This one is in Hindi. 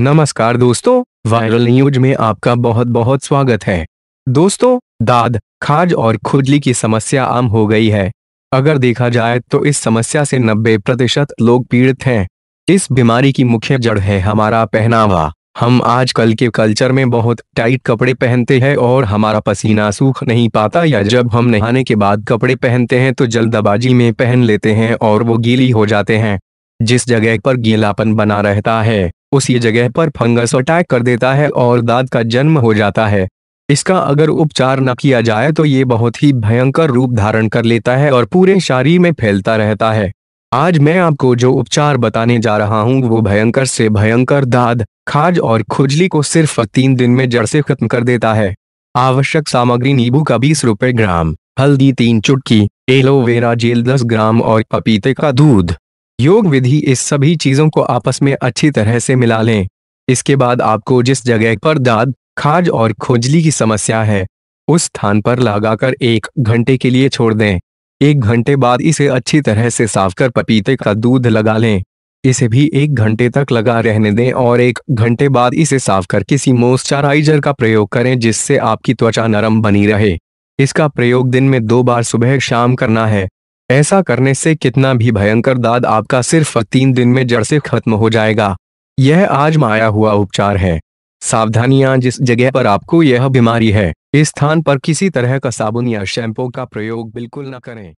नमस्कार दोस्तों वायरल न्यूज में आपका बहुत बहुत स्वागत है दोस्तों दाद खाज और खुजली की समस्या आम हो गई है अगर देखा जाए तो इस समस्या से 90 प्रतिशत लोग पीड़ित हैं इस बीमारी की मुख्य जड़ है हमारा पहनावा हम आजकल के कल्चर में बहुत टाइट कपड़े पहनते हैं और हमारा पसीना सूख नहीं पाता या जब हम नहाने के बाद कपड़े पहनते हैं तो जल्दबाजी में पहन लेते हैं और वो गीली हो जाते हैं जिस जगह पर गीलापन बना रहता है उसी जगह पर फंगस अटैक कर देता है और दाद का जन्म हो जाता है इसका अगर उपचार न किया जाए तो ये बहुत ही भयंकर रूप धारण कर लेता है और पूरे शरीर में फैलता रहता है आज मैं आपको जो उपचार बताने जा रहा हूँ वो भयंकर से भयंकर दाद खाज और खुजली को सिर्फ तीन दिन में जड़ से खत्म कर देता है आवश्यक सामग्री नींबू का बीस रुपए ग्राम हल्दी तीन चुटकी एलोवेरा जेल दस ग्राम और पपीते का दूध योग विधि इस सभी चीजों को आपस में अच्छी तरह से मिला लें इसके बाद आपको जिस जगह पर दाद खाज और खोजली की समस्या है उस स्थान पर लगाकर एक घंटे के लिए छोड़ दें एक घंटे बाद इसे अच्छी तरह से साफ कर पपीते का दूध लगा लें इसे भी एक घंटे तक लगा रहने दें और एक घंटे बाद इसे साफ कर किसी मॉइस्चराइजर का प्रयोग करें जिससे आपकी त्वचा नरम बनी रहे इसका प्रयोग दिन में दो बार सुबह शाम करना है ऐसा करने से कितना भी भयंकर दाद आपका सिर्फ तीन दिन में जड़ से खत्म हो जाएगा यह आज माया हुआ उपचार है सावधानियां जिस जगह पर आपको यह बीमारी है इस स्थान पर किसी तरह का साबुन या शैम्पू का प्रयोग बिल्कुल न करें